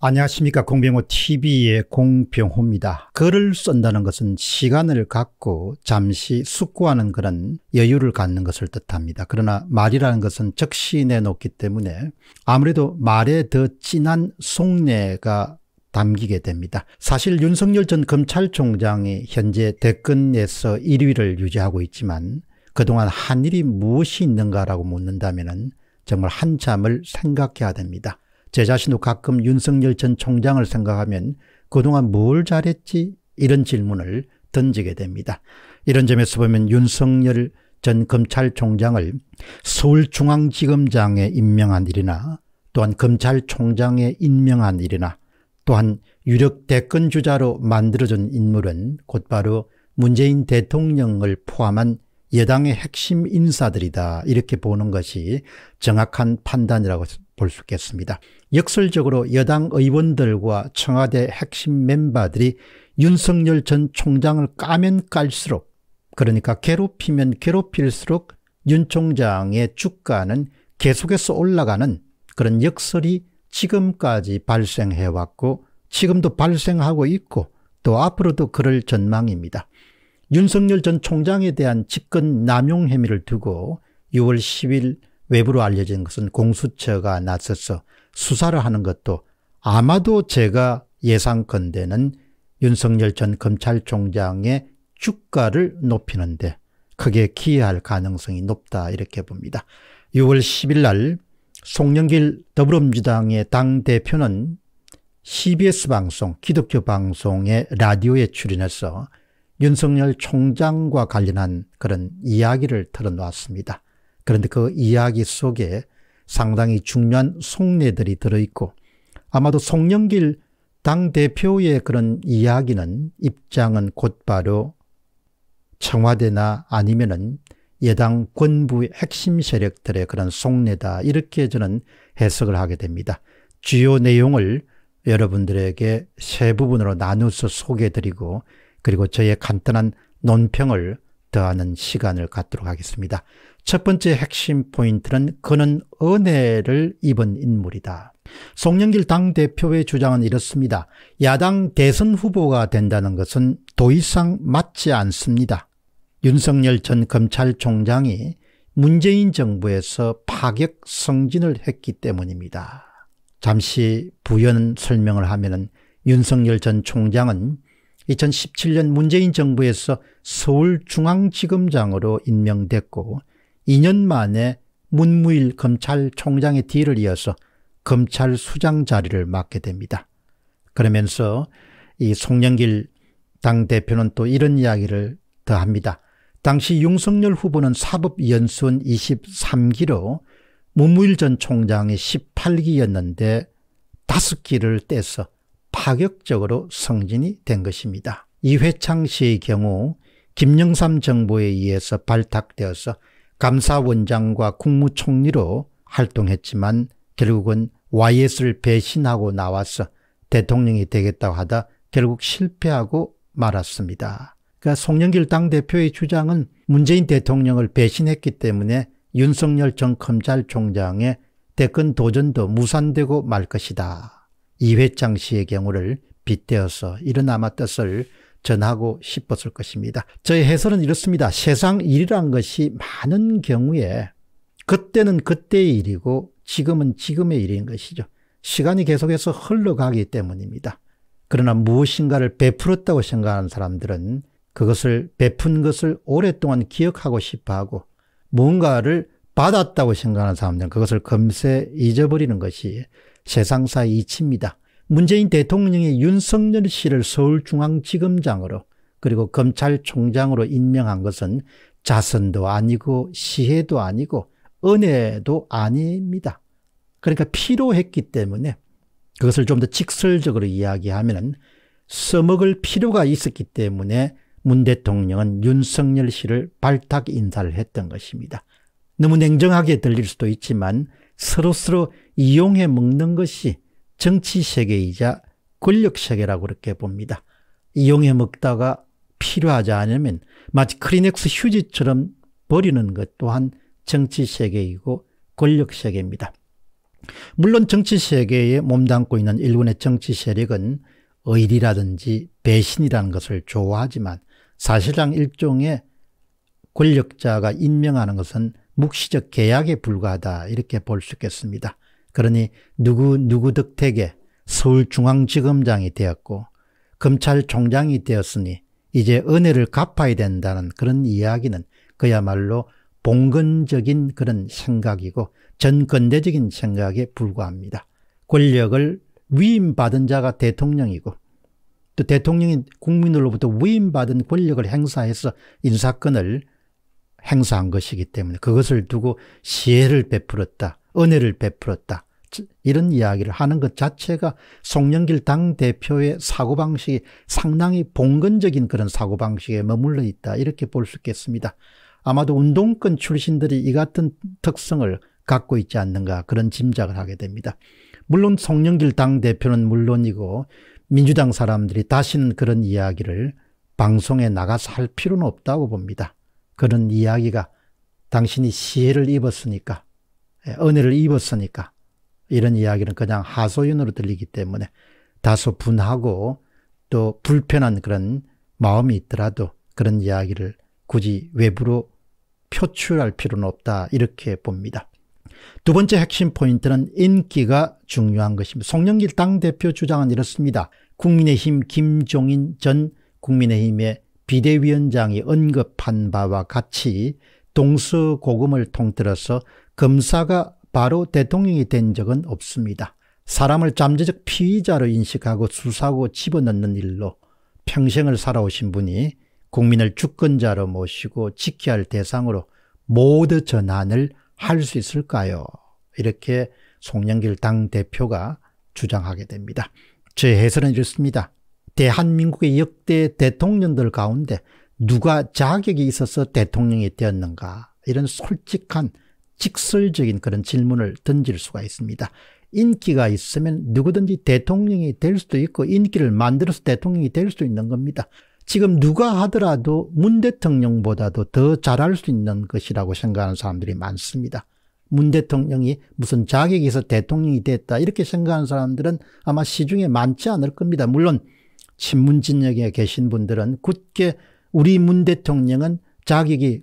안녕하십니까 공병호 TV의 공병호입니다. 글을 쓴다는 것은 시간을 갖고 잠시 숙고하는 그런 여유를 갖는 것을 뜻합니다. 그러나 말이라는 것은 즉시 내놓기 때문에 아무래도 말에 더 진한 속내가 담기게 됩니다. 사실 윤석열 전 검찰총장이 현재 대권에서 1위를 유지하고 있지만 그동안 한 일이 무엇이 있는가라고 묻는다면 정말 한참을 생각해야 됩니다. 제 자신도 가끔 윤석열 전 총장을 생각하면 그동안 뭘 잘했지? 이런 질문을 던지게 됩니다. 이런 점에서 보면 윤석열 전 검찰총장을 서울중앙지검장에 임명한 일이나 또한 검찰총장에 임명한 일이나 또한 유력 대권 주자로 만들어준 인물은 곧바로 문재인 대통령을 포함한 여당의 핵심 인사들이다 이렇게 보는 것이 정확한 판단이라고 볼수 있겠습니다. 역설적으로 여당 의원들과 청와대 핵심 멤버들이 윤석열 전 총장을 까면 깔수록 그러니까 괴롭히면 괴롭힐수록 윤 총장의 주가는 계속해서 올라가는 그런 역설이 지금까지 발생해왔고 지금도 발생하고 있고 또 앞으로도 그럴 전망입니다. 윤석열 전 총장에 대한 직권 남용 혐의를 두고 6월 10일 외부로 알려진 것은 공수처가 나서서 수사를 하는 것도 아마도 제가 예상컨대는 윤석열 전 검찰총장의 주가를 높이는데 크게 기여할 가능성이 높다 이렇게 봅니다. 6월 10일 날 송영길 더불어민주당의 당대표는 CBS 방송 기독교 방송의 라디오에 출연해서 윤석열 총장과 관련한 그런 이야기를 털어놓았습니다. 그런데 그 이야기 속에 상당히 중요한 속내들이 들어있고 아마도 송영길 당대표의 그런 이야기는 입장은 곧바로 청와대나 아니면은 예당 권부의 핵심 세력들의 그런 속내다 이렇게 저는 해석을 하게 됩니다. 주요 내용을 여러분들에게 세 부분으로 나누어서 소개해드리고 그리고 저의 간단한 논평을 더하는 시간을 갖도록 하겠습니다. 첫 번째 핵심 포인트는 그는 은혜를 입은 인물이다. 송영길 당대표의 주장은 이렇습니다. 야당 대선 후보가 된다는 것은 더 이상 맞지 않습니다. 윤석열 전 검찰총장이 문재인 정부에서 파격 승진을 했기 때문입니다. 잠시 부연 설명을 하면 윤석열 전 총장은 2017년 문재인 정부에서 서울중앙지검장으로 임명됐고 2년 만에 문무일 검찰총장의 뒤를 이어서 검찰 수장 자리를 맡게 됩니다. 그러면서 이 송영길 당대표는 또 이런 이야기를 더합니다. 당시 윤석열 후보는 사법연수원 23기로 문무일 전 총장이 18기였는데 5기를 떼서 파격적으로 성진이 된 것입니다. 이회창 씨의 경우 김영삼 정부에 의해서 발탁되어서 감사원장과 국무총리로 활동했지만 결국은 YS를 배신하고 나와서 대통령이 되겠다고 하다 결국 실패하고 말았습니다. 그러니까 송영길 당대표의 주장은 문재인 대통령을 배신했기 때문에 윤석열 전 검찰총장의 대권 도전도 무산되고 말 것이다. 이회창 씨의 경우를 빗대어서 일어남아 뜻을 전하고 싶었을 것입니다. 저의 해설은 이렇습니다. 세상 일이란 것이 많은 경우에 그때는 그때의 일이고 지금은 지금의 일인 것이죠. 시간이 계속해서 흘러가기 때문입니다. 그러나 무엇인가를 베풀었다고 생각하는 사람들은 그것을 베푼 것을 오랫동안 기억하고 싶어하고 뭔가를 받았다고 생각하는 사람들은 그것을 금세 잊어버리는 것이 세상사 이치입니다. 문재인 대통령이 윤석열 씨를 서울중앙지검장으로 그리고 검찰총장으로 임명한 것은 자선도 아니고 시혜도 아니고 은혜도 아닙니다. 그러니까 필요했기 때문에 그것을 좀 더 직설적으로 이야기하면 써먹을 필요가 있었기 때문에 문 대통령은 윤석열 씨를 발탁 인사를 했던 것입니다. 너무 냉정하게 들릴 수도 있지만 서로서로 이용해 먹는 것이 정치 세계이자 권력 세계라고 그렇게 봅니다. 이용해 먹다가 필요하지 않으면 마치 크리넥스 휴지처럼 버리는 것 또한 정치 세계이고 권력 세계입니다. 물론 정치 세계에 몸담고 있는 일본의 정치 세력은 의리라든지 배신이라는 것을 좋아하지만 사실상 일종의 권력자가 임명하는 것은 묵시적 계약에 불과하다 이렇게 볼 수 있겠습니다. 그러니 누구 누구 덕택에 서울중앙지검장이 되었고 검찰총장이 되었으니 이제 은혜를 갚아야 된다는 그런 이야기는 그야말로 봉건적인 그런 생각이고 전근대적인 생각에 불과합니다. 권력을 위임받은 자가 대통령이고 또 대통령이 국민으로부터 위임받은 권력을 행사해서 인사권을 행사한 것이기 때문에 그것을 두고 시혜를 베풀었다. 은혜를 베풀었다. 이런 이야기를 하는 것 자체가 송영길 당대표의 사고방식이 상당히 봉건적인 그런 사고방식에 머물러 있다. 이렇게 볼 수 있겠습니다. 아마도 운동권 출신들이 이 같은 특성을 갖고 있지 않는가 그런 짐작을 하게 됩니다. 물론 송영길 당대표는 물론이고 민주당 사람들이 다시는 그런 이야기를 방송에 나가서 할 필요는 없다고 봅니다. 그런 이야기가 당신이 시혜를 입었으니까 예, 은혜를 입었으니까 이런 이야기는 그냥 하소연으로 들리기 때문에 다소 분하고 또 불편한 그런 마음이 있더라도 그런 이야기를 굳이 외부로 표출할 필요는 없다 이렇게 봅니다. 두 번째 핵심 포인트는 인기가 중요한 것입니다. 송영길 당대표 주장은 이렇습니다. 국민의힘 김종인 전 국민의힘의 비대위원장이 언급한 바와 같이 동서고금을 통틀어서 검사가 바로 대통령이 된 적은 없습니다. 사람을 잠재적 피의자로 인식하고 수사하고 집어넣는 일로 평생을 살아오신 분이 국민을 주권자로 모시고 지켜야 할 대상으로 모두 전환을 할 수 있을까요? 이렇게 송영길 당대표가 주장하게 됩니다. 제 해설은 이렇습니다. 대한민국의 역대 대통령들 가운데 누가 자격이 있어서 대통령이 되었는가 이런 솔직한 직설적인 그런 질문을 던질 수가 있습니다. 인기가 있으면 누구든지 대통령이 될 수도 있고 인기를 만들어서 대통령이 될 수도 있는 겁니다. 지금 누가 하더라도 문 대통령보다도 더 잘할 수 있는 것이라고 생각하는 사람들이 많습니다. 문 대통령이 무슨 자격에서 대통령이 됐다 이렇게 생각하는 사람들은 아마 시중에 많지 않을 겁니다. 물론 친문 진영에 계신 분들은 굳게 우리 문 대통령은 자격이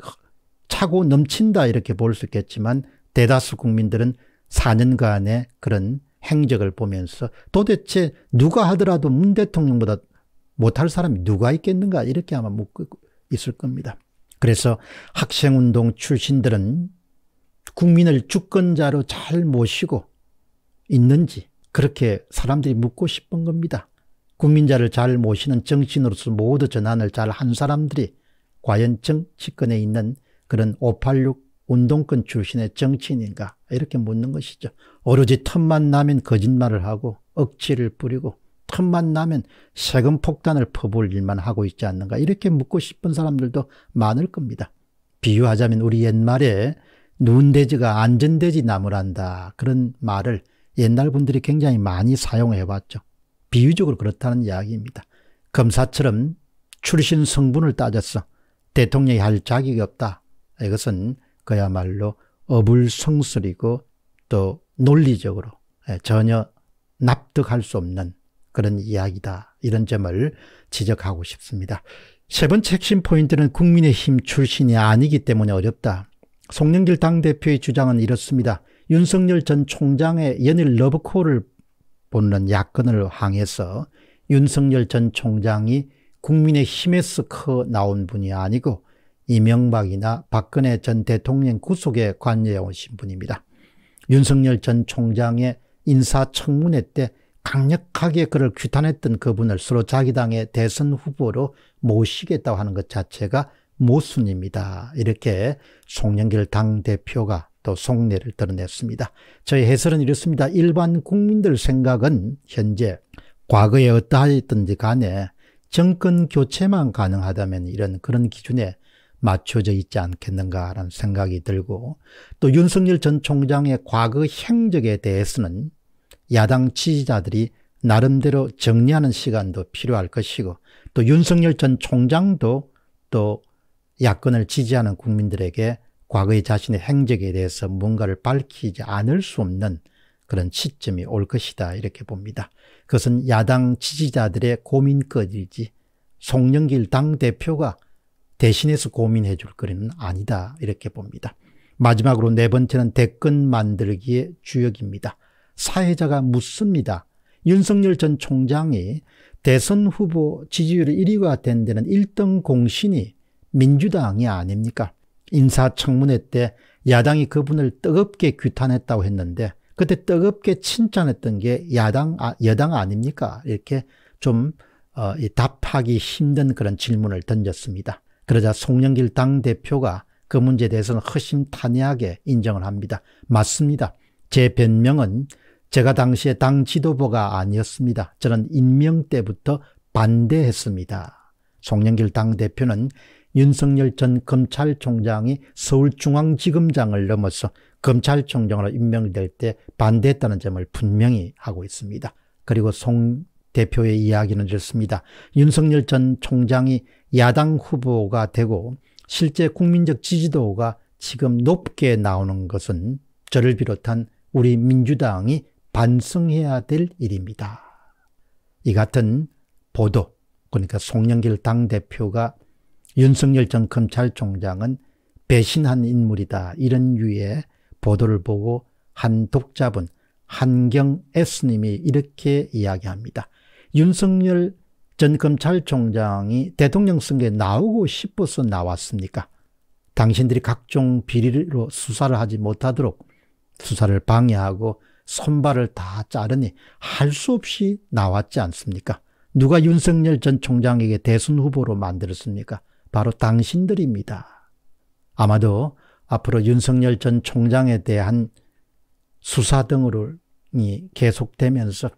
차고 넘친다 이렇게 볼 수 있겠지만 대다수 국민들은 4년간의 그런 행적을 보면서 도대체 누가 하더라도 문 대통령보다 못할 사람이 누가 있겠는가 이렇게 아마 묻고 있을 겁니다. 그래서 학생운동 출신들은 국민을 주권자로 잘 모시고 있는지 그렇게 사람들이 묻고 싶은 겁니다. 국민자를 잘 모시는 정신으로서 모두 전환을 잘 한 사람들이 과연 정치권에 있는 그런 586 운동권 출신의 정치인인가 이렇게 묻는 것이죠. 오로지 틈만 나면 거짓말을 하고 억지를 뿌리고 틈만 나면 세금 폭탄을 퍼부을 일만 하고 있지 않는가 이렇게 묻고 싶은 사람들도 많을 겁니다. 비유하자면 우리 옛말에 눈돼지가 안전돼지 나무란다 그런 말을 옛날 분들이 굉장히 많이 사용해 왔죠. 비유적으로 그렇다는 이야기입니다. 검사처럼 출신 성분을 따져서 대통령이 할 자격이 없다. 이것은 그야말로 어불성설이고 또 논리적으로 예, 전혀 납득할 수 없는 그런 이야기다. 이런 점을 지적하고 싶습니다. 세 번째 핵심 포인트는 국민의힘 출신이 아니기 때문에 어렵다. 송영길 당대표의 주장은 이렇습니다. 윤석열 전 총장의 연일 러브콜을 본론 야권을 항해서 윤석열 전 총장이 국민의힘에서 커 나온 분이 아니고 이명박이나 박근혜 전 대통령 구속에 관여해 오신 분입니다. 윤석열 전 총장의 인사청문회 때 강력하게 그를 규탄했던 그분을 서로 자기 당의 대선 후보로 모시겠다고 하는 것 자체가 모순입니다. 이렇게 송영길 당대표가 또 속내를 드러냈습니다. 저의 해설은 이렇습니다. 일반 국민들 생각은 현재 과거에 어떠하였든지 간에 정권 교체만 가능하다면 이런 그런 기준에 맞춰져 있지 않겠는가라는 생각이 들고 또 윤석열 전 총장의 과거 행적에 대해서는 야당 지지자들이 나름대로 정리하는 시간도 필요할 것이고 또 윤석열 전 총장도 또 야권을 지지하는 국민들에게 과거의 자신의 행적에 대해서 뭔가를 밝히지 않을 수 없는 그런 시점이 올 것이다 이렇게 봅니다. 그것은 야당 지지자들의 고민거리지 송영길 당대표가 대신해서 고민해 줄 거리는 아니다 이렇게 봅니다. 마지막으로 네 번째는 대권 만들기의 주역입니다. 사회자가 묻습니다. 윤석열 전 총장이 대선 후보 지지율 1위가 된 데는 1등 공신이 민주당이 아닙니까? 인사청문회 때 야당이 그분을 뜨겁게 규탄했다고 했는데 그때 뜨겁게 칭찬했던 게 야당, 아, 여당 아닙니까? 이렇게 좀 어, 답하기 힘든 그런 질문을 던졌습니다. 그러자 송영길 당대표가 그 문제에 대해서는 허심탄회하게 인정을 합니다. 맞습니다. 제 변명은 제가 당시에 당 지도부가 아니었습니다. 저는 임명 때부터 반대했습니다. 송영길 당대표는 윤석열 전 검찰총장이 서울중앙지검장을 넘어서 검찰총장으로 임명될 때 반대했다는 점을 분명히 하고 있습니다. 그리고 송 대표의 이야기는 이렇습니다. 윤석열 전 총장이 야당 후보가 되고 실제 국민적 지지도가 지금 높게 나오는 것은 저를 비롯한 우리 민주당이 반성해야 될 일입니다. 이 같은 보도, 그러니까 송영길 당대표가 윤석열 전 검찰총장은 배신한 인물이다 이런 유의 보도를 보고 한 독자분 한경 S님이 이렇게 이야기합니다. 윤석열 전 검찰총장이 대통령 선거에 나오고 싶어서 나왔습니까? 당신들이 각종 비리로 수사를 하지 못하도록 수사를 방해하고 손발을 다 자르니 할 수 없이 나왔지 않습니까? 누가 윤석열 전 총장에게 대선 후보로 만들었습니까? 바로 당신들입니다. 아마도 앞으로 윤석열 전 총장에 대한 수사 등으로이 계속되면서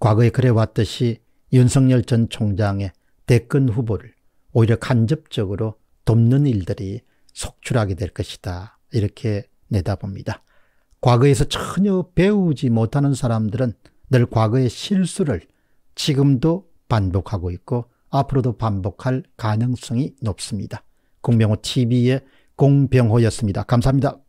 과거에 그래왔듯이 윤석열 전 총장의 대권 후보를 오히려 간접적으로 돕는 일들이 속출하게 될 것이다. 이렇게 내다봅니다. 과거에서 전혀 배우지 못하는 사람들은 늘 과거의 실수를 지금도 반복하고 있고 앞으로도 반복할 가능성이 높습니다. 공병호 TV의 공병호였습니다. 감사합니다.